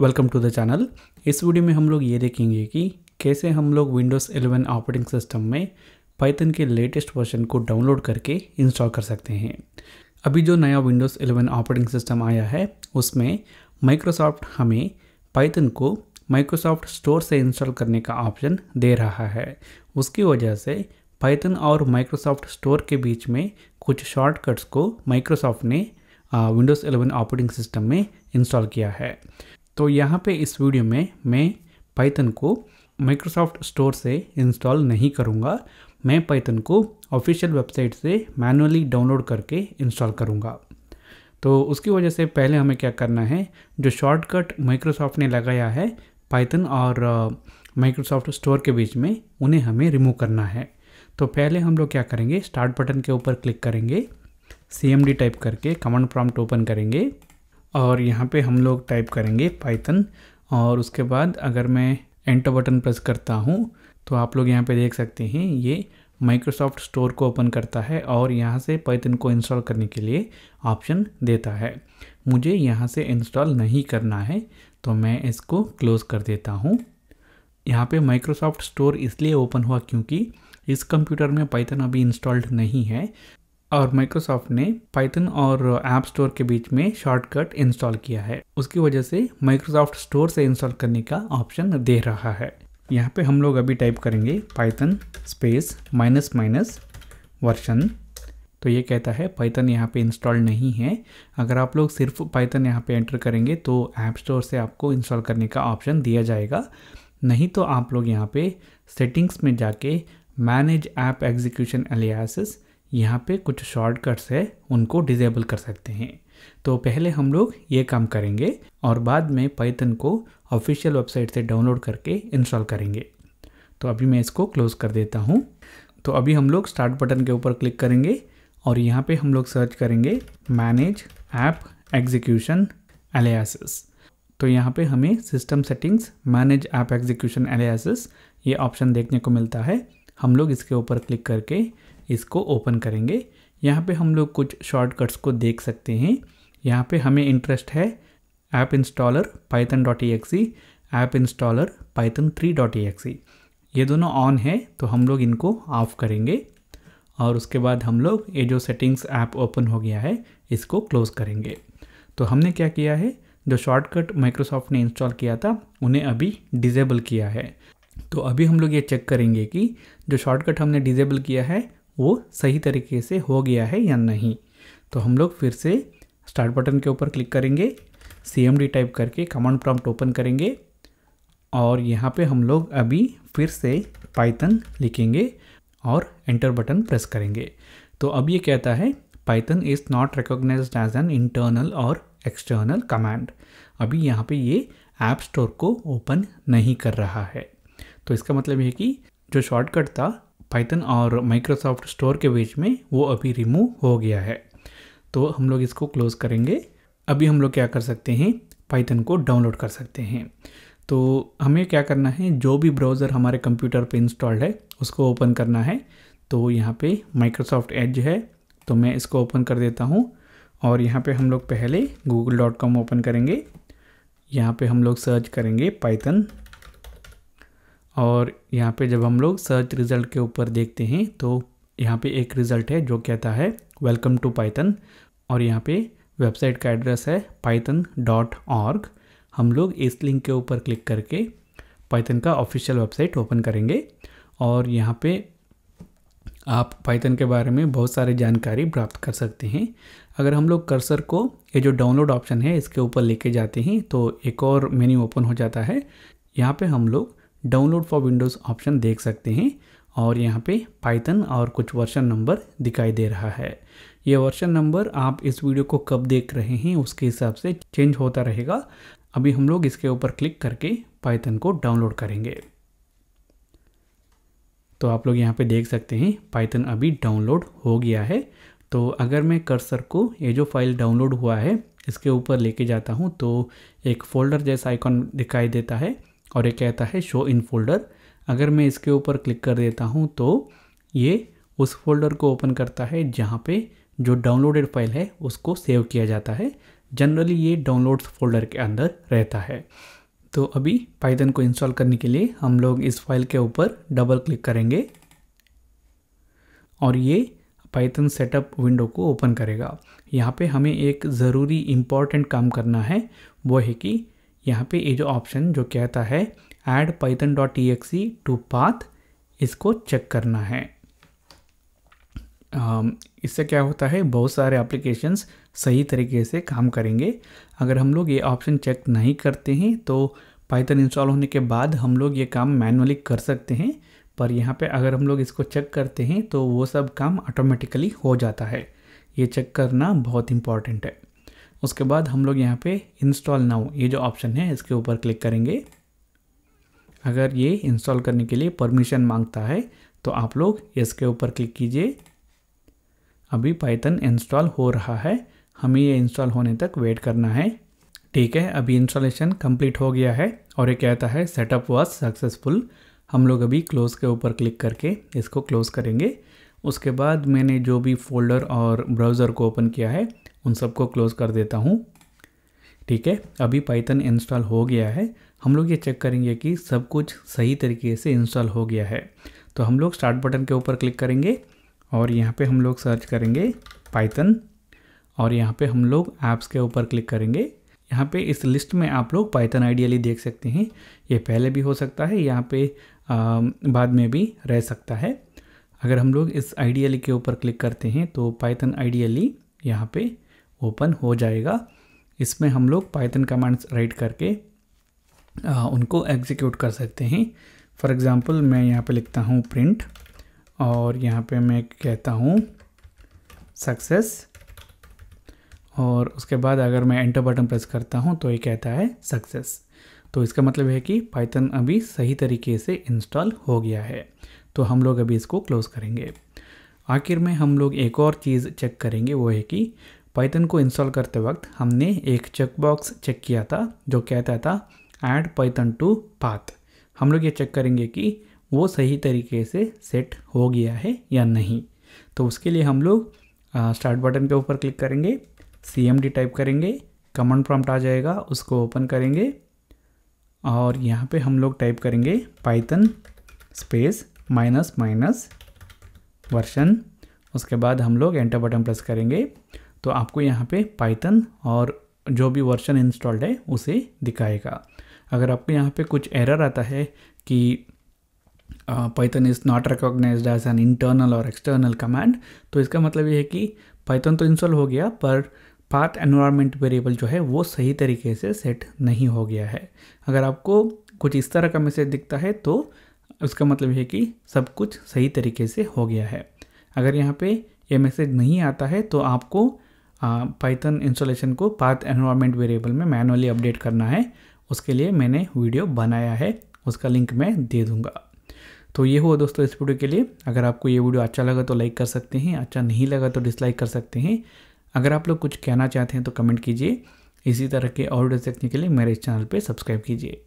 welcome to the channel इस video में हम लोग ये देखेंगे कि कैसे हम लोग विंडोज़ 11 ऑपरेटिंग सिस्टम में पाइथन के लेटेस्ट वर्जन को डाउनलोड करके इंस्टॉल कर सकते हैं अभी जो नया विंडोज़ 11 ऑपरेटिंग सिस्टम आया है उसमें माइक्रोसॉफ्ट हमें पाइथन को माइक्रोसॉफ्ट स्टोर से इंस्टॉल करने का ऑप्शन दे रहा है उसकी वजह से पाइथन और माइक्रोसॉफ्ट स्टोर के बीच में कुछ शॉर्टकट्स को माइक्रोसॉफ्ट ने विंडोज़ 11 ऑपरेटिंग सिस्टम में इंस्टॉल किया है तो यहाँ पे इस वीडियो में मैं पाइथन को माइक्रोसॉफ्ट स्टोर से इंस्टॉल नहीं करूँगा मैं पाइथन को ऑफिशियल वेबसाइट से मैनुअली डाउनलोड करके इंस्टॉल करूँगा तो उसकी वजह से पहले हमें क्या करना है जो शॉर्टकट माइक्रोसॉफ्ट ने लगाया है पाइथन और माइक्रोसॉफ्ट स्टोर के बीच में उन्हें हमें रिमूव करना है तो पहले हम लोग क्या करेंगे स्टार्ट बटन के ऊपर क्लिक करेंगे सी टाइप करके कमांड प्रॉम्प्ट ओपन करेंगे और यहाँ पे हम लोग टाइप करेंगे पाइथन और उसके बाद अगर मैं एंटर बटन प्रेस करता हूँ तो आप लोग यहाँ पे देख सकते हैं ये माइक्रोसॉफ्ट स्टोर को ओपन करता है और यहाँ से पाइथन को इंस्टॉल करने के लिए ऑप्शन देता है मुझे यहाँ से इंस्टॉल नहीं करना है तो मैं इसको क्लोज़ कर देता हूँ यहाँ पे माइक्रोसॉफ्ट स्टोर इसलिए ओपन हुआ क्योंकि इस कंप्यूटर में पाइथन अभी इंस्टॉल्ड नहीं है और माइक्रोसॉफ्ट ने पाइथन और ऐप स्टोर के बीच में शॉर्टकट इंस्टॉल किया है उसकी वजह से माइक्रोसॉफ्ट स्टोर से इंस्टॉल करने का ऑप्शन दे रहा है यहाँ पे हम लोग अभी टाइप करेंगे Python space minus minus version तो ये कहता है पाइथन यहाँ पे इंस्टॉल नहीं है अगर आप लोग सिर्फ पाइथन यहाँ पे एंटर करेंगे तो ऐप स्टोर से आपको इंस्टॉल करने का ऑप्शन दिया जाएगा नहीं तो आप लोग यहाँ पे सेटिंग्स में जाके मैनेज ऐप एग्जीक्यूशन एलियासिस यहाँ पे कुछ शॉर्टकट्स है उनको डिजेबल कर सकते हैं तो पहले हम लोग ये काम करेंगे और बाद में पैथन को ऑफिशियल वेबसाइट से डाउनलोड करके इंस्टॉल करेंगे तो अभी मैं इसको क्लोज़ कर देता हूँ तो अभी हम लोग स्टार्ट बटन के ऊपर क्लिक करेंगे और यहाँ पे हम लोग सर्च करेंगे मैनेज ऐप एग्जीक्यूशन एलियासिस तो यहाँ पे हमें system settings manage app execution aliases ये ऑप्शन देखने को मिलता है हम लोग इसके ऊपर क्लिक करके इसको ओपन करेंगे यहाँ पे हम लोग कुछ शॉर्टकट्स को देख सकते हैं यहाँ पे हमें इंटरेस्ट है app installer Python dot exe app installer Python three dot exe ये दोनों ऑन है तो हम लोग इनको ऑफ करेंगे और उसके बाद हम लोग ये जो सेटिंग्स ऐप ओपन हो गया है इसको क्लोज़ करेंगे तो हमने क्या किया है जो शॉर्टकट माइक्रोसॉफ्ट ने इंस्टॉल किया था उन्हें अभी डिजेबल किया है तो अभी हम लोग ये चेक करेंगे कि जो शॉर्टकट हमने डिजेबल किया है वो सही तरीके से हो गया है या नहीं तो हम लोग फिर से स्टार्ट बटन के ऊपर क्लिक करेंगे सी टाइप करके कमांड प्रॉम्प्ट ओपन करेंगे और यहाँ पे हम लोग अभी फिर से पाइथन लिखेंगे और एंटर बटन प्रेस करेंगे तो अब ये कहता है Python is not recognise as an internal or external command अभी यहाँ पे ये ऐप स्टोर को ओपन नहीं कर रहा है तो इसका मतलब ये कि जो शॉर्टकट था पाइथन और माइक्रोसॉफ्ट स्टोर के बीच में वो अभी रिमूव हो गया है तो हम लोग इसको क्लोज़ करेंगे अभी हम लोग क्या कर सकते हैं पाइथन को डाउनलोड कर सकते हैं तो हमें क्या करना है जो भी ब्राउज़र हमारे कंप्यूटर पे इंस्टॉल्ड है उसको ओपन करना है तो यहाँ पे माइक्रोसॉफ्ट एज है तो मैं इसको ओपन कर देता हूँ और यहाँ पे हम लोग पहले गूगल डॉट कॉम ओपन करेंगे यहाँ पे हम लोग सर्च करेंगे पाइथन और यहाँ पे जब हम लोग सर्च रिज़ल्ट के ऊपर देखते हैं तो यहाँ पे एक रिज़ल्ट है जो कहता है वेलकम टू पाइथन और यहाँ पे वेबसाइट का एड्रेस है पाइथन डॉट ऑर्ग हम लोग इस लिंक के ऊपर क्लिक करके पाइथन का ऑफिशियल वेबसाइट ओपन करेंगे और यहाँ पे आप पाइथन के बारे में बहुत सारे जानकारी प्राप्त कर सकते हैं अगर हम लोग कर्सर को ये जो डाउनलोड ऑप्शन है इसके ऊपर लेके जाते हैं तो एक और मेन्यू ओपन हो जाता है यहाँ पे हम लोग डाउनलोड फॉर विंडोज़ ऑप्शन देख सकते हैं और यहाँ पे पाइथन और कुछ वर्शन नंबर दिखाई दे रहा है ये वर्षन नंबर आप इस वीडियो को कब देख रहे हैं उसके हिसाब से चेंज होता रहेगा अभी हम लोग इसके ऊपर क्लिक करके पाइथन को डाउनलोड करेंगे तो आप लोग यहाँ पे देख सकते हैं पाइथन अभी डाउनलोड हो गया है तो अगर मैं कर्सर को ये जो फाइल डाउनलोड हुआ है इसके ऊपर लेके जाता हूँ तो एक फोल्डर जैसा आइकॉन दिखाई देता है और ये कहता है शो इन फोल्डर अगर मैं इसके ऊपर क्लिक कर देता हूँ तो ये उस फोल्डर को ओपन करता है जहाँ पे जो डाउनलोडेड फाइल है उसको सेव किया जाता है जनरली ये डाउनलोड्स फोल्डर के अंदर रहता है तो अभी पाइथन को इंस्टॉल करने के लिए हम लोग इस फाइल के ऊपर डबल क्लिक करेंगे और ये पाइथन सेटअप विंडो को ओपन करेगा यहाँ पे हमें एक ज़रूरी इम्पॉर्टेंट काम करना है वो है कि यहाँ पे ये जो ऑप्शन जो कहता है add Python dot exe to path इसको चेक करना है इससे क्या होता है बहुत सारे एप्लीकेशंस सही तरीके से काम करेंगे अगर हम लोग ये ऑप्शन चेक नहीं करते हैं तो पाइथन इंस्टॉल होने के बाद हम लोग ये काम मैनुअली कर सकते हैं पर यहाँ पे अगर हम लोग इसको चेक करते हैं तो वो सब काम ऑटोमेटिकली हो जाता है ये चेक करना बहुत इम्पॉर्टेंट है उसके बाद हम लोग यहाँ पे इंस्टॉल नाउ ये जो ऑप्शन है इसके ऊपर क्लिक करेंगे अगर ये इंस्टॉल करने के लिए परमिशन मांगता है तो आप लोग इसके ऊपर क्लिक कीजिए अभी पाइथन इंस्टॉल हो रहा है हमें ये इंस्टॉल होने तक वेट करना है ठीक है अभी इंस्टॉलेशन कंप्लीट हो गया है और ये कहता है सेटअप वॉज सक्सेसफुल हम लोग अभी क्लोज़ के ऊपर क्लिक करके इसको क्लोज़ करेंगे उसके बाद मैंने जो भी फोल्डर और ब्राउज़र को ओपन किया है उन सबको क्लोज़ कर देता हूँ ठीक है अभी पाइथन इंस्टॉल हो गया है हम लोग ये चेक करेंगे कि सब कुछ सही तरीके से इंस्टॉल हो गया है तो हम लोग स्टार्ट बटन के ऊपर क्लिक करेंगे और यहाँ पे हम लोग सर्च करेंगे पाइथन और यहाँ पे हम लोग ऐप्स के ऊपर क्लिक करेंगे यहाँ पे इस लिस्ट में आप लोग पाइथन आइडियली देख सकते हैं ये पहले भी हो सकता है यहाँ पे आ, बाद में भी रह सकता है अगर हम लोग इस आइडियली के ऊपर क्लिक करते हैं तो पाइथन आइडियली यहाँ पे ओपन हो जाएगा इसमें हम लोग पाइथन कमांड्स राइट करके आ, उनको एग्जीक्यूट कर सकते हैं फॉर एग्ज़ाम्पल मैं यहाँ पे लिखता हूँ प्रिंट और यहाँ पे मैं कहता हूँ सक्सेस और उसके बाद अगर मैं एंटर बटन प्रेस करता हूँ तो ये कहता है सक्सेस तो इसका मतलब है कि पाइथन अभी सही तरीके से इंस्टॉल हो गया है तो हम लोग अभी इसको क्लोज़ करेंगे आखिर में हम लोग एक और चीज़ चेक करेंगे वो है कि पाइथन को इंस्टॉल करते वक्त हमने एक चेकबॉक्स चेक किया था जो कहता था ऐड पाइथन टू पाथ हम लोग ये चेक करेंगे कि वो सही तरीके से सेट हो गया है या नहीं तो उसके लिए हम लोग स्टार्ट बटन के ऊपर क्लिक करेंगे सी एम डी टाइप करेंगे कमांड प्रॉम्प्ट आ जाएगा उसको ओपन करेंगे और यहाँ पे हम लोग टाइप करेंगे Python space minus minus version उसके बाद हम लोग एंटर बटन प्रेस करेंगे तो आपको यहाँ पे पाइथन और जो भी वर्शन इंस्टॉल्ड है उसे दिखाएगा अगर आपको यहाँ पे कुछ एरर आता है कि Python is not recognise as an internal or external command तो इसका मतलब ये है कि पाइथन तो इंस्टॉल हो गया पर पाथ एनवायरमेंट वेरिएबल जो है वो सही तरीके से सेट नहीं हो गया है अगर आपको कुछ इस तरह का मैसेज दिखता है तो उसका मतलब है कि सब कुछ सही तरीके से हो गया है अगर यहाँ पे ये मैसेज नहीं आता है तो आपको पाइथन इंस्टॉलेशन को पाथ एनवायरमेंट वेरिएबल में मैनुअली अपडेट करना है उसके लिए मैंने वीडियो बनाया है उसका लिंक मैं दे दूँगा तो ये हुआ दोस्तों इस वीडियो के लिए अगर आपको ये वीडियो अच्छा लगा तो लाइक कर सकते हैं अच्छा नहीं लगा तो डिसलाइक कर सकते हैं अगर आप लोग कुछ कहना चाहते हैं तो कमेंट कीजिए इसी तरह के और वीडियो देखने के लिए मेरे इस चैनल पर सब्सक्राइब कीजिए